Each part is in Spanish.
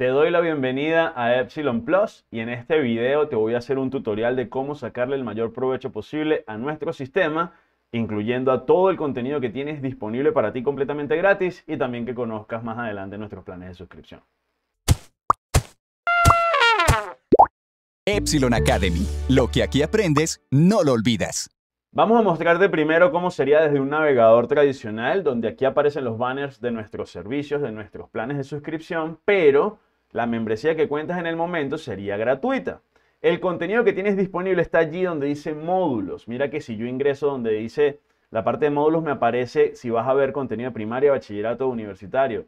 Te doy la bienvenida a Epsilon Plus y en este video te voy a hacer un tutorial de cómo sacarle el mayor provecho posible a nuestro sistema, incluyendo a todo el contenido que tienes disponible para ti completamente gratis y también que conozcas más adelante nuestros planes de suscripción. Epsilon Academy. Lo que aquí aprendes, no lo olvidas. Vamos a mostrarte primero cómo sería desde un navegador tradicional, donde aquí aparecen los banners de nuestros servicios, de nuestros planes de suscripción, pero la membresía que cuentas en el momento sería gratuita. El contenido que tienes disponible está allí donde dice módulos. Mira que si yo ingreso donde dice la parte de módulos me aparece si vas a ver contenido de primaria, bachillerato, universitario.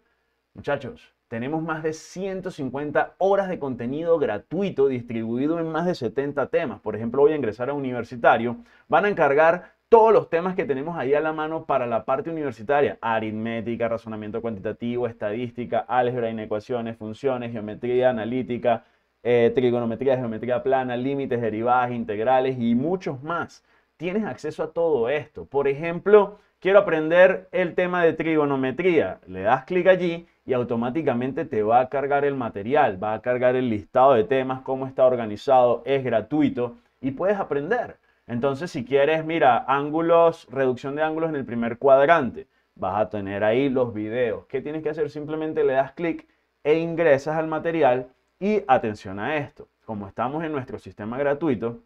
Muchachos, tenemos más de 150 horas de contenido gratuito distribuido en más de 70 temas. Por ejemplo, voy a ingresar a universitario. Van a encargar todos los temas que tenemos ahí a la mano para la parte universitaria, aritmética, razonamiento cuantitativo, estadística, álgebra, inecuaciones, funciones, geometría analítica, eh, trigonometría, geometría plana, límites, derivadas, integrales y muchos más. Tienes acceso a todo esto. Por ejemplo, quiero aprender el tema de trigonometría. Le das clic allí y automáticamente te va a cargar el material, va a cargar el listado de temas, cómo está organizado, es gratuito y puedes aprender. Entonces, si quieres, mira, ángulos, reducción de ángulos en el primer cuadrante, vas a tener ahí los videos. ¿Qué tienes que hacer? Simplemente le das clic e ingresas al material y atención a esto. Como estamos en nuestro sistema gratuito,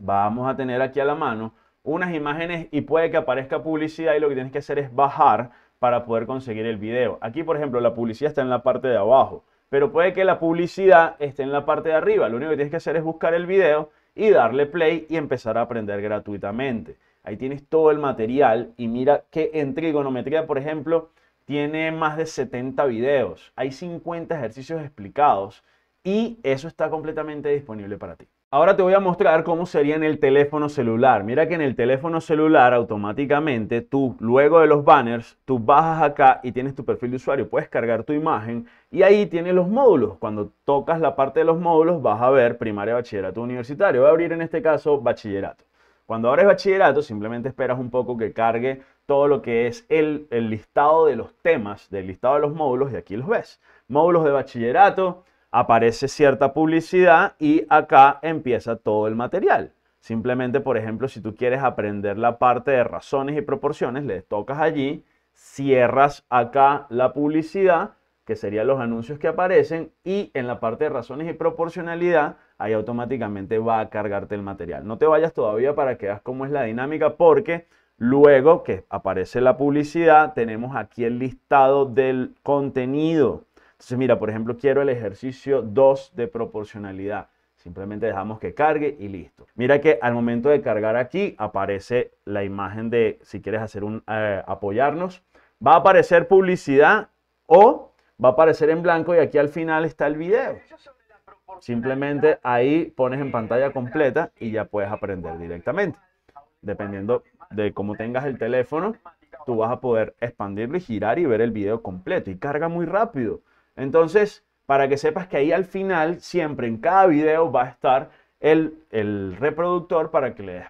vamos a tener aquí a la mano unas imágenes y puede que aparezca publicidad y lo que tienes que hacer es bajar para poder conseguir el video. Aquí, por ejemplo, la publicidad está en la parte de abajo, pero puede que la publicidad esté en la parte de arriba. Lo único que tienes que hacer es buscar el video y darle play y empezar a aprender gratuitamente. Ahí tienes todo el material y mira que en trigonometría, por ejemplo, tiene más de 70 videos, hay 50 ejercicios explicados y eso está completamente disponible para ti. Ahora te voy a mostrar cómo sería en el teléfono celular. Mira que en el teléfono celular automáticamente tú, luego de los banners, tú bajas acá y tienes tu perfil de usuario. Puedes cargar tu imagen y ahí tienes los módulos. Cuando tocas la parte de los módulos vas a ver primaria, bachillerato, universitario. Voy a abrir en este caso bachillerato. Cuando abres bachillerato simplemente esperas un poco que cargue todo lo que es el, el listado de los temas, del listado de los módulos y aquí los ves. Módulos de bachillerato, aparece cierta publicidad y acá empieza todo el material. Simplemente, por ejemplo, si tú quieres aprender la parte de razones y proporciones, le tocas allí, cierras acá la publicidad, que serían los anuncios que aparecen, y en la parte de razones y proporcionalidad, ahí automáticamente va a cargarte el material. No te vayas todavía para que veas cómo es la dinámica, porque luego que aparece la publicidad, tenemos aquí el listado del contenido entonces, mira, por ejemplo, quiero el ejercicio 2 de proporcionalidad. Simplemente dejamos que cargue y listo. Mira que al momento de cargar aquí aparece la imagen de si quieres hacer un eh, apoyarnos. Va a aparecer publicidad o va a aparecer en blanco y aquí al final está el video. Simplemente ahí pones en pantalla completa y ya puedes aprender directamente. Dependiendo de cómo tengas el teléfono, tú vas a poder expandirlo y girar y ver el video completo. Y carga muy rápido. Entonces, para que sepas que ahí al final, siempre en cada video va a estar el, el reproductor para que le des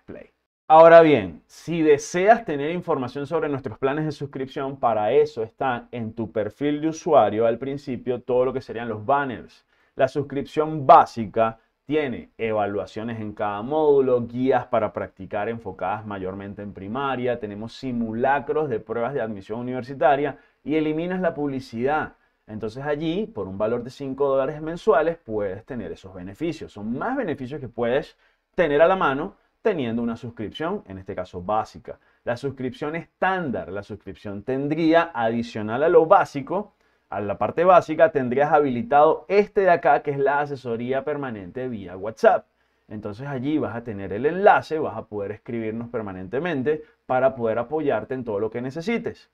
Ahora bien, si deseas tener información sobre nuestros planes de suscripción, para eso está en tu perfil de usuario al principio todo lo que serían los banners. La suscripción básica tiene evaluaciones en cada módulo, guías para practicar enfocadas mayormente en primaria, tenemos simulacros de pruebas de admisión universitaria y eliminas la publicidad. Entonces allí, por un valor de 5 dólares mensuales, puedes tener esos beneficios. Son más beneficios que puedes tener a la mano teniendo una suscripción, en este caso básica. La suscripción estándar, la suscripción tendría adicional a lo básico, a la parte básica, tendrías habilitado este de acá, que es la asesoría permanente vía WhatsApp. Entonces allí vas a tener el enlace, vas a poder escribirnos permanentemente para poder apoyarte en todo lo que necesites.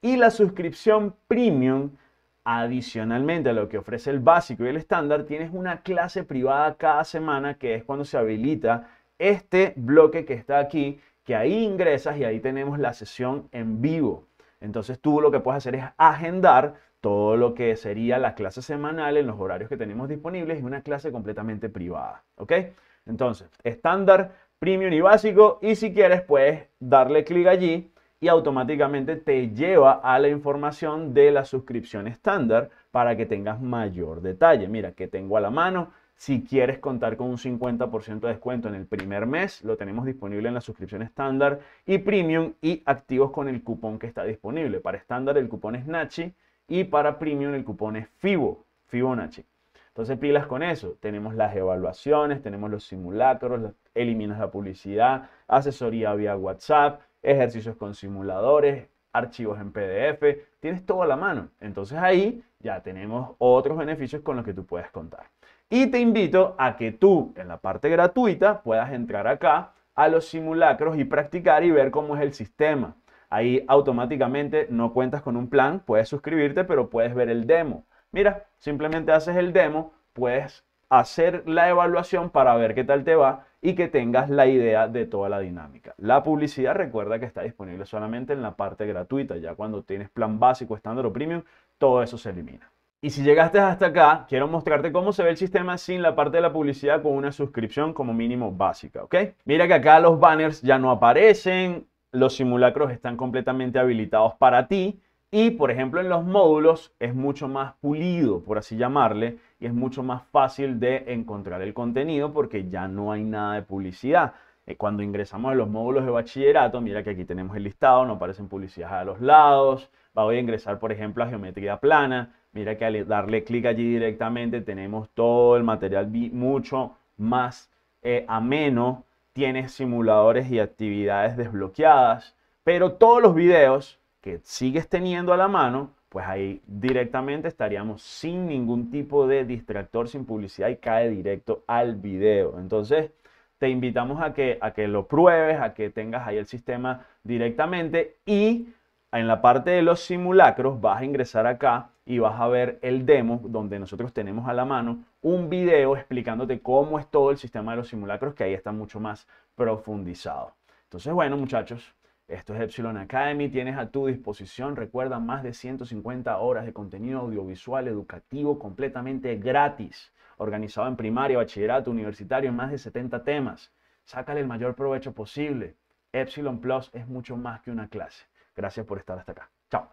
Y la suscripción premium Adicionalmente a lo que ofrece el básico y el estándar, tienes una clase privada cada semana que es cuando se habilita este bloque que está aquí, que ahí ingresas y ahí tenemos la sesión en vivo. Entonces tú lo que puedes hacer es agendar todo lo que sería la clase semanal en los horarios que tenemos disponibles y una clase completamente privada. ¿Ok? Entonces, estándar, premium y básico. Y si quieres, puedes darle clic allí y automáticamente te lleva a la información de la suscripción estándar para que tengas mayor detalle. Mira, que tengo a la mano. Si quieres contar con un 50% de descuento en el primer mes, lo tenemos disponible en la suscripción estándar y premium y activos con el cupón que está disponible. Para estándar el cupón es Nachi y para premium el cupón es FIBO, Fibonacci. Entonces pilas con eso. Tenemos las evaluaciones, tenemos los simulacros, eliminas la publicidad, asesoría vía WhatsApp, ejercicios con simuladores, archivos en PDF, tienes todo a la mano. Entonces ahí ya tenemos otros beneficios con los que tú puedes contar. Y te invito a que tú en la parte gratuita puedas entrar acá a los simulacros y practicar y ver cómo es el sistema. Ahí automáticamente no cuentas con un plan, puedes suscribirte, pero puedes ver el demo. Mira, simplemente haces el demo, puedes hacer la evaluación para ver qué tal te va y que tengas la idea de toda la dinámica. La publicidad recuerda que está disponible solamente en la parte gratuita, ya cuando tienes plan básico, estándar o premium, todo eso se elimina. Y si llegaste hasta acá, quiero mostrarte cómo se ve el sistema sin la parte de la publicidad con una suscripción como mínimo básica, ¿ok? Mira que acá los banners ya no aparecen, los simulacros están completamente habilitados para ti, y, por ejemplo, en los módulos es mucho más pulido, por así llamarle, y es mucho más fácil de encontrar el contenido porque ya no hay nada de publicidad. Eh, cuando ingresamos a los módulos de bachillerato, mira que aquí tenemos el listado, no aparecen publicidades a los lados. Voy a ingresar, por ejemplo, a geometría plana. Mira que al darle clic allí directamente tenemos todo el material mucho más eh, ameno. Tiene simuladores y actividades desbloqueadas. Pero todos los videos que sigues teniendo a la mano, pues ahí directamente estaríamos sin ningún tipo de distractor, sin publicidad y cae directo al video. Entonces, te invitamos a que, a que lo pruebes, a que tengas ahí el sistema directamente y en la parte de los simulacros vas a ingresar acá y vas a ver el demo donde nosotros tenemos a la mano un video explicándote cómo es todo el sistema de los simulacros que ahí está mucho más profundizado. Entonces, bueno, muchachos, esto es Epsilon Academy. Tienes a tu disposición, recuerda, más de 150 horas de contenido audiovisual educativo completamente gratis, organizado en primaria, bachillerato, universitario, en más de 70 temas. Sácale el mayor provecho posible. Epsilon Plus es mucho más que una clase. Gracias por estar hasta acá. Chao.